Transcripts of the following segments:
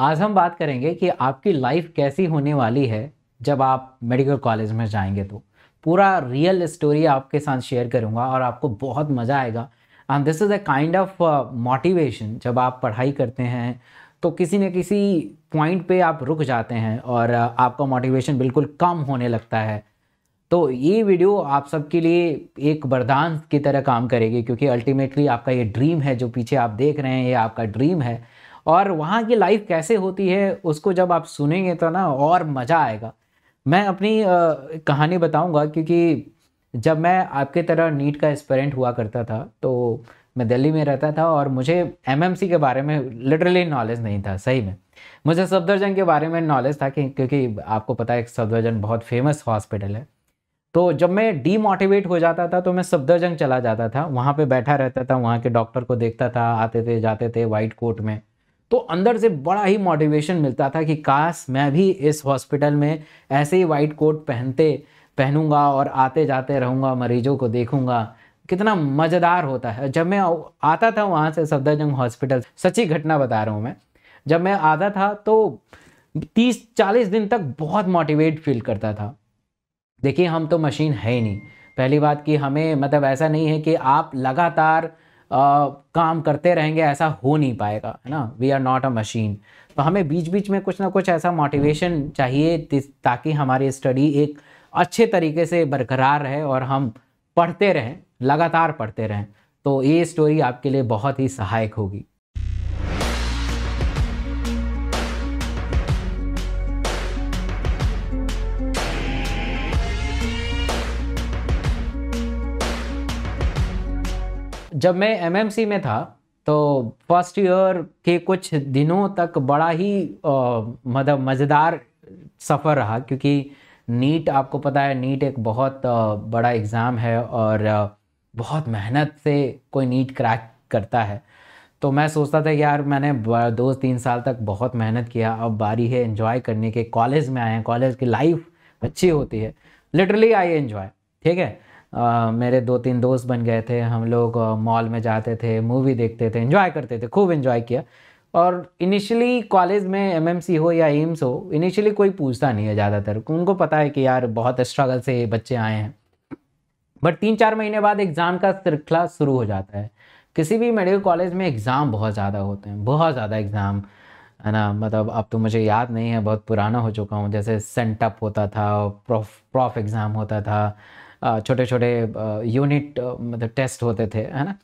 आज हम बात करेंगे कि आपकी लाइफ कैसी होने वाली है जब आप मेडिकल कॉलेज में जाएंगे तो पूरा रियल स्टोरी आपके साथ शेयर करूँगा और आपको बहुत मज़ा आएगा and this is a kind of motivation जब आप पढ़ाई करते हैं तो किसी न किसी पॉइंट पे आप रुक जाते हैं और uh, आपका मोटिवेशन बिल्कुल कम होने लगता है तो ये वीडियो आप सबके लिए एक वरदान की तरह काम करेगी क्योंकि अल्टीमेटली आपका ये ड्रीम है जो पीछे आप देख रहे हैं ये आपका ड्रीम है और वहाँ की लाइफ कैसे होती है उसको जब आप सुनेंगे तो ना और मज़ा आएगा मैं अपनी कहानी बताऊँगा क्योंकि जब मैं आपके तरह नीट का एक्सपेरेंट हुआ करता था तो मैं दिल्ली में रहता था और मुझे एम के बारे में लिटरली नॉलेज नहीं था सही में मुझे सफदरजंग के बारे में नॉलेज था कि क्योंकि आपको पता है सफदरजंग बहुत फेमस हॉस्पिटल है तो जब मैं डीमोटिवेट हो जाता था तो मैं सफदरजंग चला जाता था वहाँ पे बैठा रहता था वहाँ के डॉक्टर को देखता था आते थे जाते थे वाइट कोट में तो अंदर से बड़ा ही मोटिवेशन मिलता था कि काश मैं भी इस हॉस्पिटल में ऐसे ही वाइट कोट पहनते पहनूंगा और आते जाते रहूँगा मरीजों को देखूंगा कितना मज़ेदार होता है जब मैं आता था वहाँ से सफदरजंग हॉस्पिटल सच्ची घटना बता रहा हूँ मैं जब मैं आता था तो तीस चालीस दिन तक बहुत मोटिवेट फील करता था देखिए हम तो मशीन है ही नहीं पहली बात कि हमें मतलब ऐसा नहीं है कि आप लगातार काम करते रहेंगे ऐसा हो नहीं पाएगा है ना we are not a machine तो हमें बीच बीच में कुछ ना कुछ ऐसा मोटिवेशन चाहिए ताकि हमारी स्टडी एक अच्छे तरीके से बरकरार रहे और हम पढ़ते रहें लगातार पढ़ते रहें तो ये स्टोरी आपके लिए बहुत ही सहायक होगी जब मैं एमएमसी में था तो फर्स्ट ईयर के कुछ दिनों तक बड़ा ही मतलब मज़ेदार सफ़र रहा क्योंकि नीट आपको पता है नीट एक बहुत बड़ा एग्ज़ाम है और बहुत मेहनत से कोई नीट क्रैक करता है तो मैं सोचता था यार मैंने दो तीन साल तक बहुत मेहनत किया अब बारी है इन्जॉय करने के कॉलेज में आए हैं कॉलेज की लाइफ अच्छी होती है लिटरली आई एंजॉय ठीक है आ, मेरे दो तीन दोस्त बन गए थे हम लोग मॉल में जाते थे मूवी देखते थे इन्जॉय करते थे खूब इन्जॉय किया और इनिशियली कॉलेज में एमएमसी हो या एम्स हो इनिशियली कोई पूछता नहीं है ज़्यादातर उनको पता है कि यार बहुत स्ट्रगल से बच्चे आए हैं बट तीन चार महीने बाद एग्ज़ाम का सिलसिला शुरू हो जाता है किसी भी मेडिकल कॉलेज में एग्ज़ाम बहुत ज़्यादा होते हैं बहुत ज़्यादा एग्ज़ाम है ना मतलब अब तो मुझे याद नहीं है बहुत पुराना हो चुका हूँ जैसे सेंटअप होता था प्रॉफ प्रॉफ एग्ज़ाम होता था छोटे छोटे यूनिट मतलब टेस्ट होते थे है ना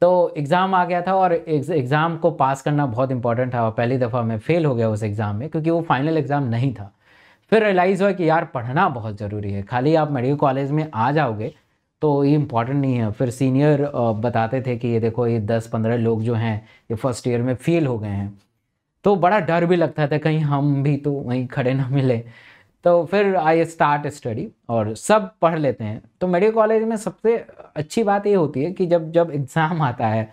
तो एग्ज़ाम आ गया था और एग्ज़ाम को पास करना बहुत इंपॉर्टेंट था और पहली दफ़ा मैं फ़ेल हो गया उस एग्ज़ाम में क्योंकि वो फाइनल एग्ज़ाम नहीं था फिर रियलाइज़ हुआ कि यार पढ़ना बहुत ज़रूरी है खाली आप मेडिकल कॉलेज में आ जाओगे तो ये इम्पॉर्टेंट नहीं है फिर सीनियर बताते थे कि ये देखो ये दस पंद्रह लोग जो हैं ये फर्स्ट ईयर में फेल हो गए हैं तो बड़ा डर भी लगता था कहीं हम भी तो वहीं खड़े ना मिले तो फिर आई स्टार्ट स्टडी और सब पढ़ लेते हैं तो मेडिकल कॉलेज में सबसे अच्छी बात ये होती है कि जब जब एग्ज़ाम आता है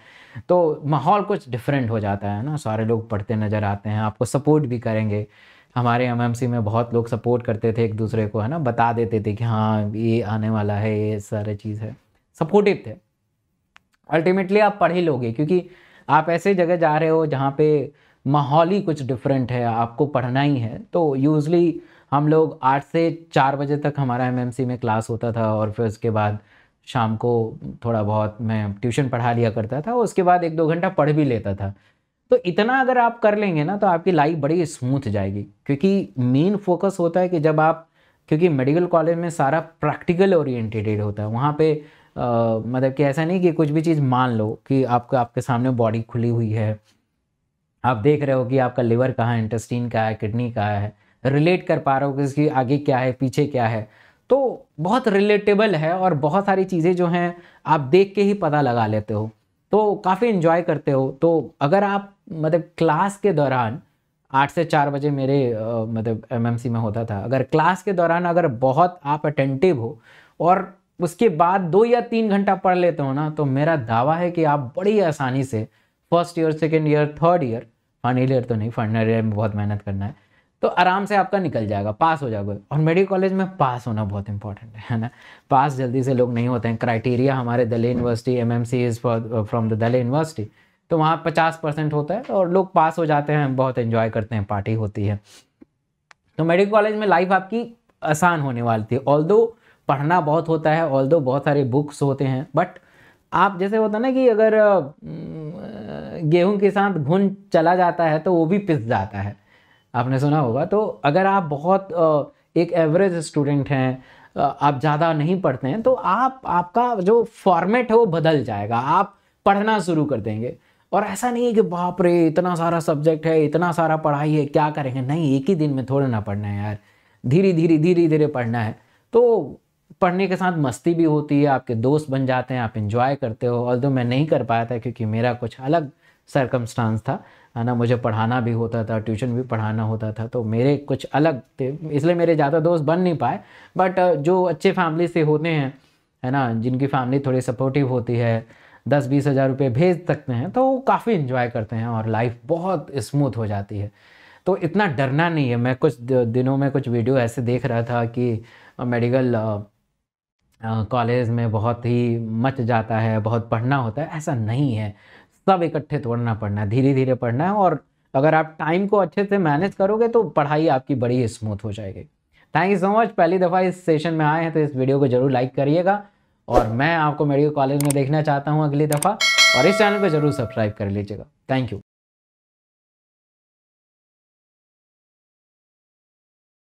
तो माहौल कुछ डिफरेंट हो जाता है ना सारे लोग पढ़ते नज़र आते हैं आपको सपोर्ट भी करेंगे हमारे एम में बहुत लोग सपोर्ट करते थे एक दूसरे को है ना बता देते थे कि हाँ ये आने वाला है ये सारे चीज़ है सपोर्टिव थे अल्टीमेटली आप पढ़ ही लोगे क्योंकि आप ऐसे जगह जा रहे हो जहाँ पे माहौल ही कुछ डिफरेंट है आपको पढ़ना ही है तो यूजली हम लोग आठ से चार बजे तक हमारा एम में क्लास होता था और फिर उसके बाद शाम को थोड़ा बहुत मैं ट्यूशन पढ़ा लिया करता था उसके बाद एक दो घंटा पढ़ भी लेता था तो इतना अगर आप कर लेंगे ना तो आपकी लाइफ बड़ी स्मूथ जाएगी क्योंकि मेन फोकस होता है कि जब आप क्योंकि मेडिकल कॉलेज में सारा प्रैक्टिकल ओरिएंटेड होता है वहाँ पे आ, मतलब कि ऐसा नहीं कि कुछ भी चीज़ मान लो कि आपका आपके सामने बॉडी खुली हुई है आप देख रहे हो कि आपका लिवर कहाँ है इंटस्टीन का है किडनी का है रिलेट कर पा रहे हो कि आगे क्या है पीछे क्या है तो बहुत रिलेटेबल है और बहुत सारी चीज़ें जो हैं आप देख के ही पता लगा लेते हो तो काफ़ी इन्जॉय करते हो तो अगर आप मतलब क्लास के दौरान आठ से चार बजे मेरे मतलब एमएमसी में होता था अगर क्लास के दौरान अगर बहुत आप अटेंटिव हो और उसके बाद दो या तीन घंटा पढ़ लेते हो ना तो मेरा दावा है कि आप बड़ी आसानी से first year second year third year final year तो नहीं फाइनल ईयर में बहुत मेहनत करना है तो आराम से आपका निकल जाएगा पास हो जाओगे और मेडिकल कॉलेज में पास होना बहुत इंपॉर्टेंट है ना पास जल्दी से लोग नहीं होते हैं क्राइटेरिया हमारे Delhi university M M C is from the Delhi university तो वहाँ पचास परसेंट होता है और लोग पास हो जाते हैं बहुत इन्जॉय करते हैं पार्टी होती है तो मेडिकल कॉलेज में लाइफ आपकी आसान होने वाली थी ऑल पढ़ना बहुत होता है ऑल बहुत सारे बुक्स होते हैं बट आप जैसे होता ना कि अगर uh, mm, uh, गेहूं के साथ घुन चला जाता है तो वो भी पिस जाता है आपने सुना होगा तो अगर आप बहुत एक एवरेज स्टूडेंट हैं आप ज़्यादा नहीं पढ़ते हैं तो आप आपका जो फॉर्मेट है वो बदल जाएगा आप पढ़ना शुरू कर देंगे और ऐसा नहीं है कि बाप रे इतना सारा सब्जेक्ट है इतना सारा पढ़ाई है क्या करेंगे नहीं एक ही दिन में थोड़ा ना पढ़ना है यार धीरे धीरे धीरे धीरे पढ़ना है तो पढ़ने के साथ मस्ती भी होती है आपके दोस्त बन जाते हैं आप इन्जॉय करते हो और मैं नहीं कर पाया था क्योंकि मेरा कुछ अलग सरकमस्टांस था है ना मुझे पढ़ाना भी होता था ट्यूशन भी पढ़ाना होता था तो मेरे कुछ अलग थे इसलिए मेरे ज़्यादा दोस्त बन नहीं पाए बट जो अच्छे फैमिली से होते हैं है ना जिनकी फैमिली थोड़ी सपोर्टिव होती है दस बीस हज़ार रुपये भेज सकते हैं तो काफ़ी इन्जॉय करते हैं और लाइफ बहुत स्मूथ हो जाती है तो इतना डरना नहीं है मैं कुछ दिनों में कुछ वीडियो ऐसे देख रहा था कि मेडिकल कॉलेज में बहुत ही मच जाता है बहुत पढ़ना होता है ऐसा नहीं है सब इकट्ठे तोड़ना पड़ना है धीरे धीरे पढ़ना है और अगर आप टाइम को अच्छे से मैनेज करोगे तो पढ़ाई आपकी बड़ी स्मूथ हो जाएगी थैंक यू सो मच पहली दफ़ा इस सेशन में आए हैं तो इस वीडियो को ज़रूर लाइक करिएगा और मैं आपको मेडिकल कॉलेज में देखना चाहता हूँ अगली दफ़ा और इस चैनल को ज़रूर सब्सक्राइब कर लीजिएगा थैंक यू